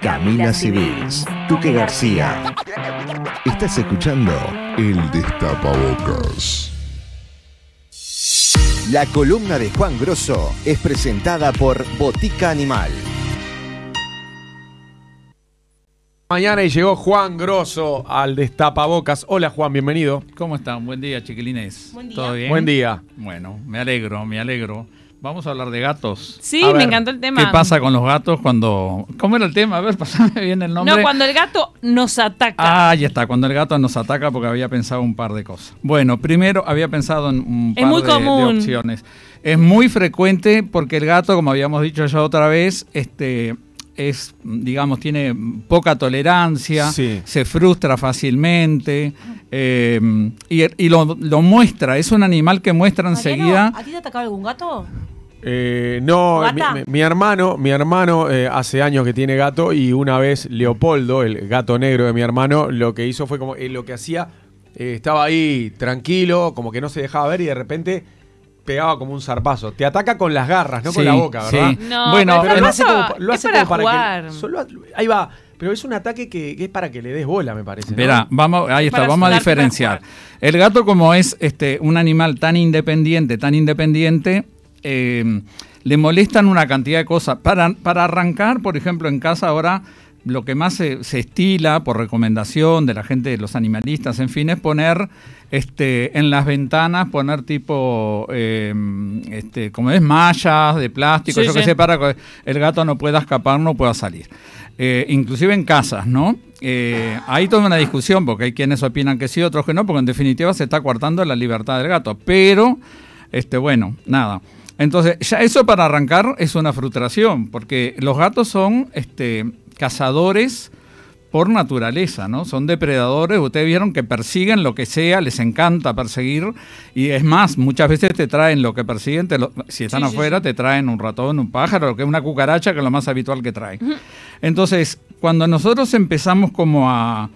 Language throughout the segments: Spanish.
Camina Camila tú Tuque García. Estás escuchando El Destapabocas. La columna de Juan Grosso es presentada por Botica Animal. Mañana y llegó Juan Grosso al Destapabocas. Hola Juan, bienvenido. ¿Cómo están? Buen día, chiquilines. Buen día. Bueno, me alegro, me alegro. Vamos a hablar de gatos. Sí, me encantó el tema. ¿Qué pasa con los gatos cuando... ¿Cómo era el tema? A ver, pasame bien el nombre. No, cuando el gato nos ataca. Ah, ya está, cuando el gato nos ataca porque había pensado un par de cosas. Bueno, primero había pensado en un par es muy de opciones. Es muy frecuente porque el gato, como habíamos dicho ya otra vez, este, es, digamos, tiene poca tolerancia, se frustra fácilmente eh, y, lo, muestra, es un animal que muestra enseguida. ¿A ti te ha atacado algún gato? Eh, no, mi, hermano, mi hermano eh, hace años que tiene gato y una vez Leopoldo, el gato negro de mi hermano, lo que hizo fue como, lo que hacía, estaba ahí tranquilo, como que no se dejaba ver y de repente pegaba como un zarpazo. Te ataca con las garras, no con la boca, ¿verdad? Sí. No, bueno, pero lo hace como, para, que, ahí va. Pero es un ataque que, es para que le des bola, me parece. Verá, vamos, ahí está, vamos a diferenciar. El gato, como es este, un animal tan independiente, tan independiente, eh, le molestan una cantidad de cosas. Para, para arrancar, por ejemplo, en casa ahora lo que más se, estila por recomendación de la gente de los animalistas, en fin, es poner este, en las ventanas, poner tipo, em, este, como es, mallas de plástico, yo que sé, para que el gato no pueda escapar, no pueda salir. Eh, inclusive en casas, ¿no? Eh, hay toda una discusión, porque hay quienes opinan que sí, otros que no, porque en definitiva se está coartando la libertad del gato. Pero, este, bueno, nada. Entonces, ya eso para arrancar es una frustración, porque los gatos son este, cazadores por naturaleza, ¿no? Son depredadores, ustedes vieron que persiguen lo que sea, les encanta perseguir, y es más, muchas veces te traen lo que persiguen, si están afuera, te traen un ratón, un pájaro, que es una cucaracha, que es lo más habitual que traen. Entonces, cuando nosotros empezamos como a,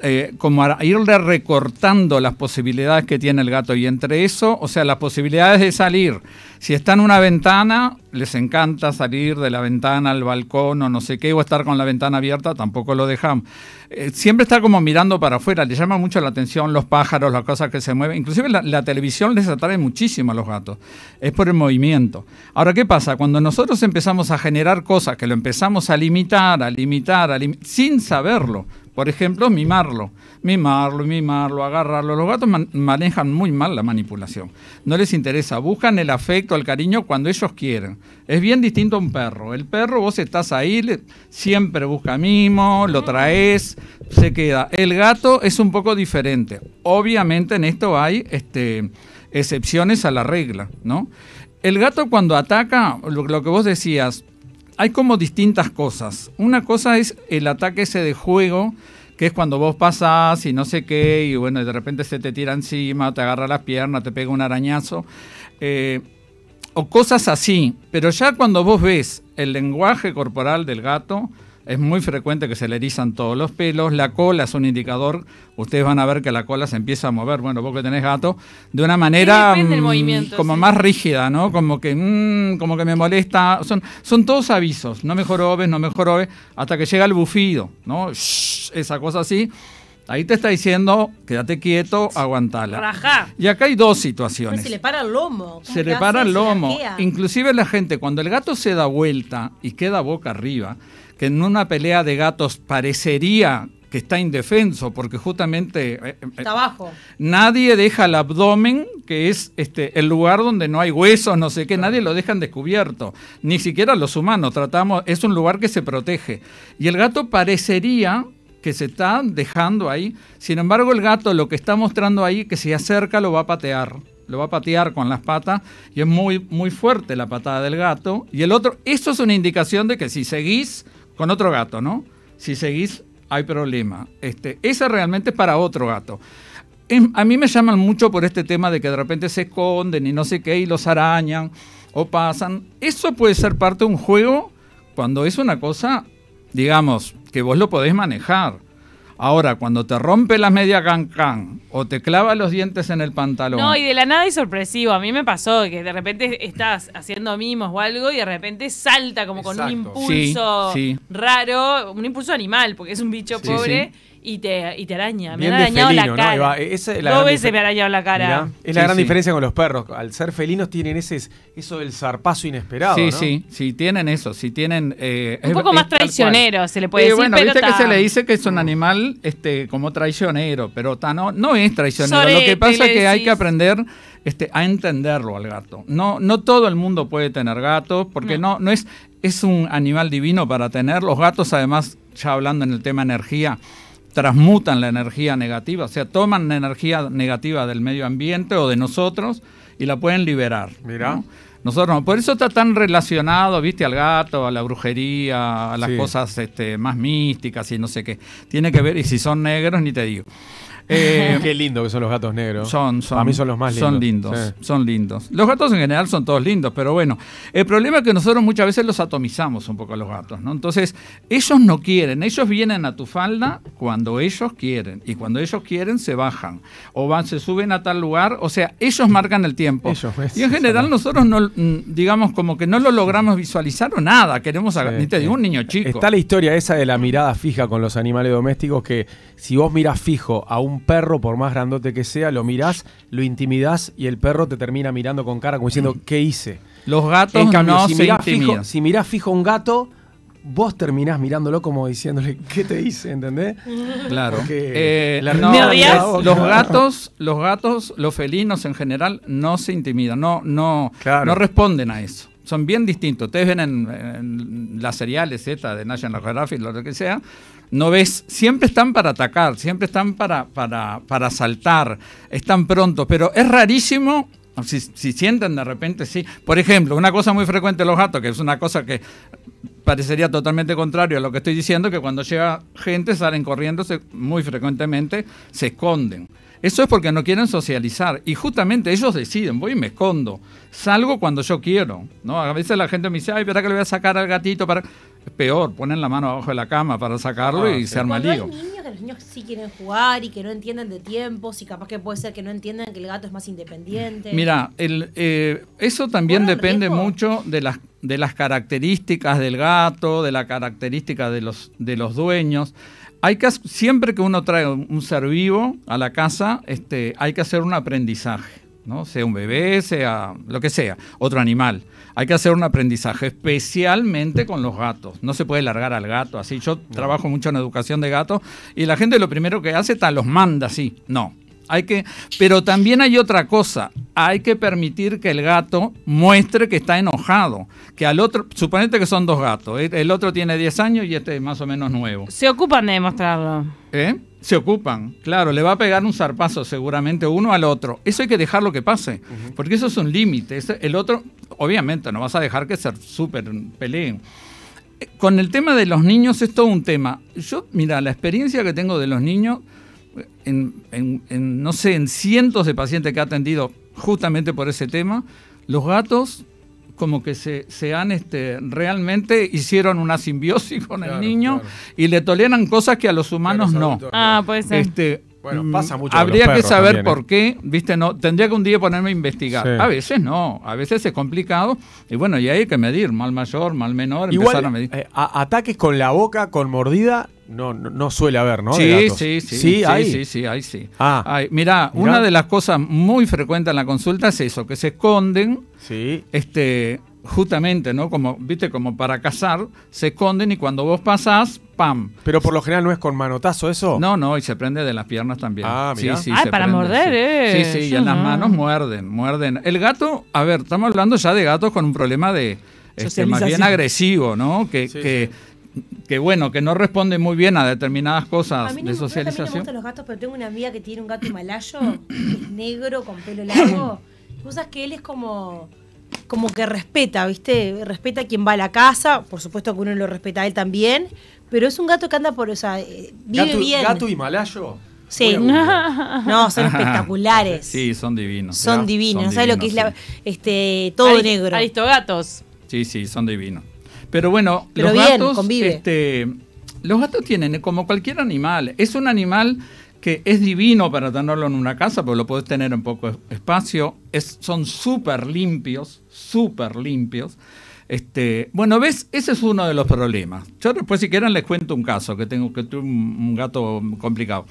eh, como a irle recortando las posibilidades que tiene el gato y entre eso, o sea, las posibilidades de salir. Si está en una ventana, les encanta salir de la ventana al balcón o no sé qué, o estar con la ventana abierta, tampoco lo dejamos. Eh, siempre está como mirando para afuera, le llama mucho la atención los pájaros, las cosas que se mueven. Inclusive la, televisión les atrae muchísimo a los gatos, es por el movimiento. Ahora, ¿qué pasa? Cuando nosotros empezamos a generar cosas que lo empezamos a limitar, a limitar, a sin saberlo, por ejemplo, mimarlo, mimarlo, mimarlo, agarrarlo. Los gatos manejan muy mal la manipulación. No les interesa, buscan el afecto, el cariño cuando ellos quieren. Es bien distinto a un perro. El perro vos estás ahí, siempre busca mimo, lo traes, se queda. El gato es un poco diferente. Obviamente en esto hay este, excepciones a la regla, ¿no? El gato cuando ataca, lo que vos decías, hay como distintas cosas. Una cosa es el ataque ese de juego, que es cuando vos pasás y no sé qué, y bueno, de repente se te tira encima, te agarra las piernas, te pega un arañazo. Eh, o cosas así, pero ya cuando vos ves el lenguaje corporal del gato, es muy frecuente que se le erizan todos los pelos. La cola es un indicador. Ustedes van a ver que la cola se empieza a mover, bueno, vos que tenés gato, de una manera mm, como más rígida, ¿no? Como que, mm, como que me molesta. Son, son todos avisos. No mejor ves, no mejor ves, hasta que llega el bufido, ¿no? esa cosa así. Ahí te está diciendo, quédate quieto, aguantala. Y acá hay dos situaciones. Pues se le para el lomo. Se le para el lomo. Inclusive la gente, cuando el gato se da vuelta y queda boca arriba, que en una pelea de gatos parecería que está indefenso, porque justamente... Eh, eh, eh, está abajo. Nadie deja el abdomen, que es este, el lugar donde no hay huesos, no sé qué, nadie lo deja en descubierto, ni siquiera los humanos, tratamos, es un lugar que se protege. Y el gato parecería que se está dejando ahí, sin embargo el gato lo que está mostrando ahí, que se acerca lo va a patear lo va a patear con las patas y es muy, muy fuerte la patada del gato. Y el otro, esto es una indicación de que si seguís, con otro gato, ¿no? Si seguís, hay problema. Este, esa realmente es para otro gato. Em, a mí me llaman mucho por este tema de que de repente se esconden y no sé qué y los arañan o pasan. Eso puede ser parte de un juego cuando es una cosa, digamos, que vos lo podés manejar. Ahora, cuando te rompe la media cancán o te clava los dientes en el pantalón. No, y de la nada y sorpresivo. A mí me pasó que de repente estás haciendo mimos o algo y de repente salta como con un impulso raro, un impulso animal, porque es un bicho pobre y te, araña. me han arañado la cara. ¿no? la Dos veces me ha arañado la cara. es la gran diferencia con los perros. Al ser felinos tienen ese eso del zarpazo inesperado. Sí, sí, sí, tienen eso. si tienen, eh, un poco más traicionero, se le puede decir. Eh, decir. Bueno, viste que se le dice que es un animal este, como traicionero, pero no, no es traicionero. Lo que pasa es que hay que aprender este, a entenderlo al gato. No, no todo el mundo puede tener gatos, porque no, no, es, es un animal divino para tener. Los gatos, además, ya hablando en el tema energía, transmutan la energía negativa, o sea, toman la energía negativa del medio ambiente o de nosotros y la pueden liberar. Mira. Nosotros Por eso está tan relacionado, viste, al gato, a la brujería, a las cosas este, más místicas y no sé qué. Tiene que ver, y si son negros, ni te digo. Eh, Qué lindo que son los gatos negros. Son, son. A mí son los más lindos. Son lindos, son lindos. Los gatos en general son todos lindos, pero bueno. El problema es que nosotros muchas veces los atomizamos un poco a los gatos, ¿no? Entonces, ellos no quieren. Ellos vienen a tu falda cuando ellos quieren. Y cuando ellos quieren, se bajan. O van, se suben a tal lugar. O sea, ellos marcan el tiempo. Pues, y en general, nosotros no, mm, digamos, como que no lo logramos visualizar o nada. Queremos a, ni te digo, un niño chico. Está la historia esa de la mirada fija con los animales domésticos que si vos miras fijo a un perro, por más grandote que sea, lo mirás, lo intimidás y el perro te termina mirando con cara como diciendo, mm. ¿qué hice? Los gatos si mirás fijo, si mirás fijo un gato, vos terminás mirándolo como diciéndole, ¿qué te hice? ¿Entendés? Claro. Eh, los gatos, los gatos, los felinos en general, no se intimidan, no, no, no responden a eso son bien distintos. Ustedes ven en, las seriales Z de National Geographic, lo que sea, no ves, siempre están para atacar, siempre están para, para, para asaltar, están prontos, pero es rarísimo si, sienten de repente, sí. Por ejemplo, una cosa muy frecuente de los gatos, que es una cosa que parecería totalmente contrario a lo que estoy diciendo, que cuando llega gente salen corriéndose muy frecuentemente, se esconden. Eso es porque no quieren socializar y justamente ellos deciden, voy y me escondo, salgo cuando yo quiero. ¿no? A veces la gente me dice, ay, ¿verdad que le voy a sacar al gatito? para es peor, ponen la mano abajo de la cama para sacarlo ah, y se arma lío. Hay niños que los niños sí quieren jugar y que no entienden de tiempos y capaz que puede ser que no entiendan que el gato es más independiente. Mira, el, eh, eso también depende mucho de las de las características del gato, de la característica de los de los dueños. Hay que, siempre que uno trae un ser vivo a la casa, este, hay que hacer un aprendizaje. ¿no? sea un bebé, sea lo que sea, otro animal. Hay que hacer un aprendizaje, especialmente con los gatos. No se puede largar al gato así. Yo trabajo mucho en educación de gatos y la gente lo primero que hace está los manda así. No. Hay que, pero también hay otra cosa, hay que permitir que el gato muestre que está enojado, que al otro, suponete que son dos gatos, el otro tiene 10 años y este es más o menos nuevo. Se ocupan de demostrarlo. ¿Eh? Se ocupan, claro, le va a pegar un zarpazo seguramente uno al otro. Eso hay que dejarlo que pase, porque eso es un límite. El otro, obviamente, no vas a dejar que se súper peleen. Con el tema de los niños es todo un tema. Yo, mira, la experiencia que tengo de los niños, en, en no sé, en cientos de pacientes que he atendido justamente por ese tema, los gatos como que se, se han este, realmente hicieron una simbiosis con el niño y le toleran cosas que a los humanos no. Ah, puede ser. Este, bueno, mm, pasa mucho. Habría que saber ¿eh? por qué, viste, no, tendría que un día ponerme a investigar. A veces no, a veces es complicado. Y bueno, y hay que medir, mal mayor, mal menor, empezar a medir. Eh, ataques con la boca, con mordida, no, no, suele haber, ¿no? Sí, sí, sí. Sí, sí, sí, ahí sí. Ah, mira una de las cosas muy frecuentes en la consulta es eso, que se esconden. Sí. Este, justamente, ¿no? Como, viste, como para cazar, se esconden y cuando vos pasás, pero por lo general no es con manotazo eso. No, no, y se prende de las piernas también. Ah, mira. Sí, ah, para morder, ¿eh? Sí, sí, y en las eh. manos muerden, muerden. El gato, a ver, estamos hablando ya de gatos con un problema de. Este, más bien agresivo, ¿no? Que, bueno, que no responde muy bien a determinadas cosas de socialización. A mí me gustan los gatos, pero tengo una amiga que tiene un gato malayo, negro, con pelo largo. Cosas que él es como como que respeta, ¿viste? Respeta a quien va a la casa, por supuesto que uno lo respeta a él también, pero es un gato que anda por, o sea, eh, vive bien. ¿Gato malayo? Sí. No, son espectaculares. Sí, son divinos. Son divinos, son ¿sabes lo que es la, este, todo negro gatos Sí, sí, son divinos. Pero bueno, los gatos, Este, los gatos tienen, como cualquier animal, es un animal que es divino para tenerlo en una casa, porque lo puedes tener en poco espacio, son súper limpios, súper limpios. Este, bueno, ves, ese es uno de los problemas. Yo después, si quieren, les cuento un caso que tengo que tuve un, un gato complicado.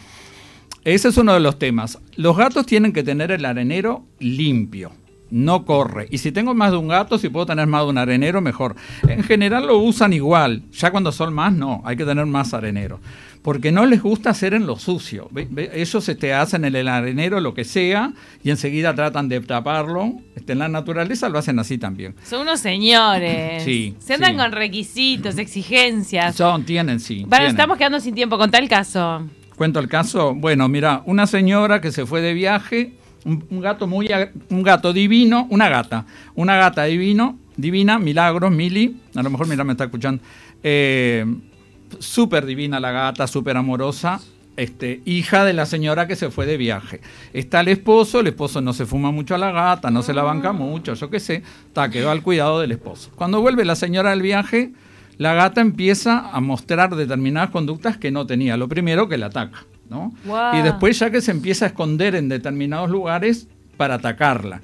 Ese es uno de los temas. Los gatos tienen que tener el arenero limpio, no corre. Y si tengo más de un gato, si puedo tener más de un arenero, mejor. En general lo usan igual, ya cuando son más, no, hay que tener más arenero porque no les gusta hacer en lo sucio. Ellos este, hacen en el arenero lo que sea y enseguida tratan de taparlo. Este, en la naturaleza lo hacen así también. Son unos señores. Sí. Se andan con requisitos, exigencias. Son, tienen, sí. Bueno, estamos quedando sin tiempo. Contá el caso. Cuento el caso. Bueno, mira, una señora que se fue de viaje, un, gato muy, un gato divino, una gata, una gata divino, divina, milagros, Mili, a lo mejor mira me está escuchando. Eh, súper divina la gata, súper amorosa. Este, hija de la señora que se fue de viaje. Está el esposo, el esposo no se fuma mucho a la gata, no se la banca ah. mucho, yo qué sé, está, quedó al cuidado del esposo. Cuando vuelve la señora del viaje, la gata empieza a mostrar determinadas conductas que no tenía. Lo primero que la ataca, Y después ya que se empieza a esconder en determinados lugares para atacarla.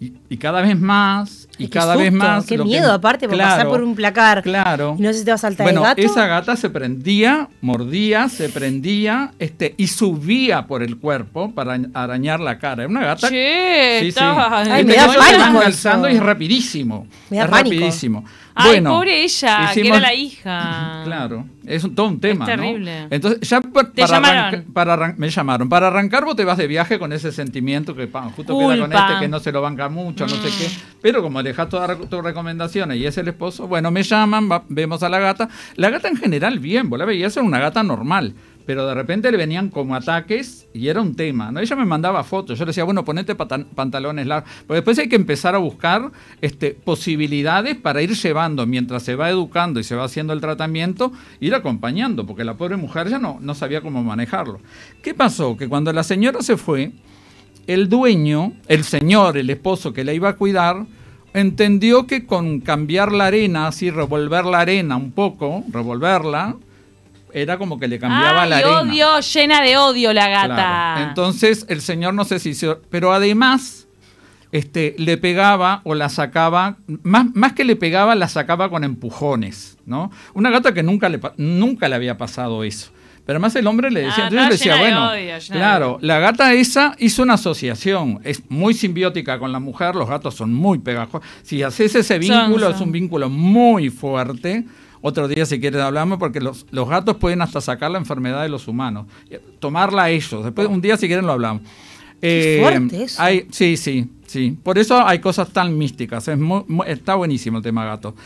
y cada vez más y, cada vez más. Qué miedo, aparte, por pasar por un placar. Claro. no sé si te va a saltar bueno, el gato. Esa gata se prendía, mordía, se prendía este, y subía por el cuerpo para arañar la cara. es una gata. Che, sí, sí. y me da pánico. y es rapidísimo. Me da rapidísimo. Ay, pobre ella, que era la hija. Claro, es todo un tema. Es terrible. Entonces, ya para, ¿Te me llamaron. Para arrancar, vos te vas de viaje con ese sentimiento que justo queda con este, que no se lo banca mucho, no sé qué. Pero como dejas todas tus recomendaciones y es el esposo, bueno, me llaman, vemos a la gata. La gata en general, bien, vos la veías, era una gata normal pero de repente le venían como ataques y era un tema. ¿no? Ella me mandaba fotos, yo le decía, bueno, ponete pantalones largos. Pero después hay que empezar a buscar este, posibilidades para ir llevando, mientras se va educando y se va haciendo el tratamiento, ir acompañando, porque la pobre mujer ya no, no sabía cómo manejarlo. ¿Qué pasó? Que cuando la señora se fue, el dueño, el señor, el esposo que la iba a cuidar, entendió que con cambiar la arena, así revolver la arena un poco, revolverla, era como que le cambiaba la arena. odio, llena de odio la gata. Entonces el señor no sé si hizo, pero además este, le pegaba o la sacaba, más, más, que le pegaba, la sacaba con empujones, ¿no? Una gata que nunca le, nunca le había pasado eso. Pero además el hombre le decía, ah, entonces le decía, bueno, claro, la gata esa hizo una asociación, es muy simbiótica con la mujer, los gatos son muy pegajosos. Si haces ese vínculo, es un vínculo muy fuerte. Otro día, si quieren hablamos porque los, gatos pueden hasta sacar la enfermedad de los humanos, eh, tomarla ellos. Después, oh. un día, si quieren, lo hablamos. Eh, Hay, sí, sí. Sí, por eso hay cosas tan místicas. está buenísimo el tema gato.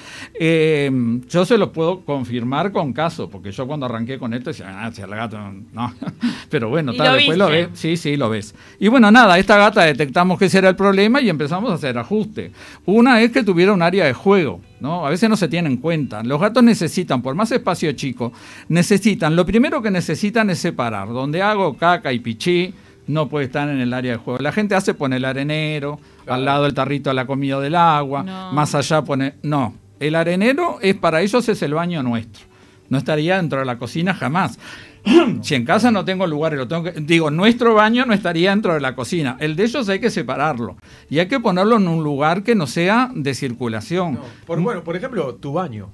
Eh, yo se lo puedo confirmar con caso, porque yo cuando arranqué con esto decía, ah, si el gato, no. Pero bueno, tal, lo después lo ves. Sí, sí, lo ves. Y bueno, nada, esta gata detectamos que ese era el problema y empezamos a hacer ajustes. Una es que tuviera un área de juego. ¿No? A veces no se tiene en cuenta. Los gatos necesitan, por más espacio chico, necesitan, lo primero que necesitan es separar, donde hago caca y pichí, no puede estar en el área de juego. La gente hace pone el arenero, al lado del tarrito a la comida del agua, más allá pone... No, el arenero es para ellos es el baño nuestro. No estaría dentro de la cocina jamás. si en casa no tengo lugar, lo tengo que, digo, nuestro baño no estaría dentro de la cocina. El de ellos hay que separarlo y hay que ponerlo en un lugar que no sea de circulación. Por, bueno, por ejemplo, tu baño.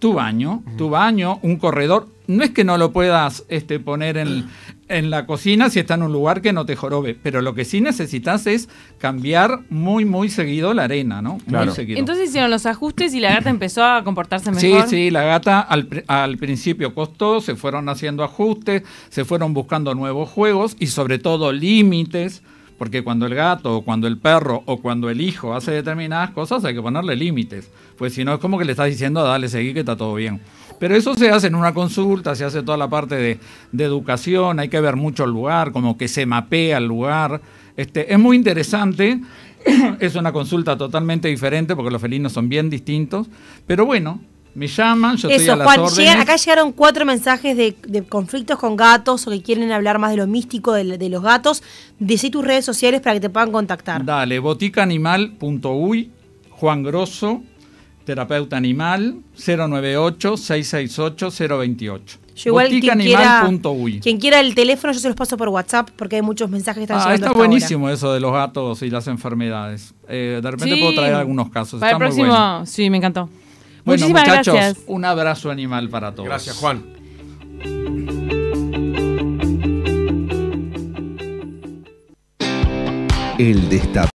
Tu baño, tu baño, un corredor. No es que no lo puedas este, poner en, en la cocina si está en un lugar que no te jorobe. Pero lo que sí necesitas es cambiar muy, muy seguido la arena, ¿no? Muy seguido. Entonces hicieron los ajustes y la gata empezó a comportarse mejor. Sí, sí, la gata al, al principio costó, se fueron haciendo ajustes, se fueron buscando nuevos juegos y sobre todo límites. Porque cuando el gato, o cuando el perro, o cuando el hijo hace determinadas cosas, hay que ponerle límites. Pues si no, es como que le estás diciendo, dale, seguí que está todo bien. Pero eso se hace en una consulta, se hace toda la parte de, educación, hay que ver mucho el lugar, como que se mapea el lugar. Este, es muy interesante, es una consulta totalmente diferente porque los felinos son bien distintos, pero bueno, me llaman, yo estoy a acá llegaron cuatro mensajes de, conflictos con gatos o que quieren hablar más de lo místico de, los gatos. Decí tus redes sociales para que te puedan contactar. Dale, boticaanimal.uy, Juan Grosso, terapeuta animal, 098-668-028. Yo igual quien quiera, quien quiera el teléfono, yo se los paso por WhatsApp porque hay muchos mensajes que están ah, llegando. Está buenísimo eso de los gatos y las enfermedades. Eh, de repente puedo traer algunos casos. Para el próximo, sí, me encantó. Bueno, muchachos, un abrazo animal para todos. Gracias, Juan. El destape.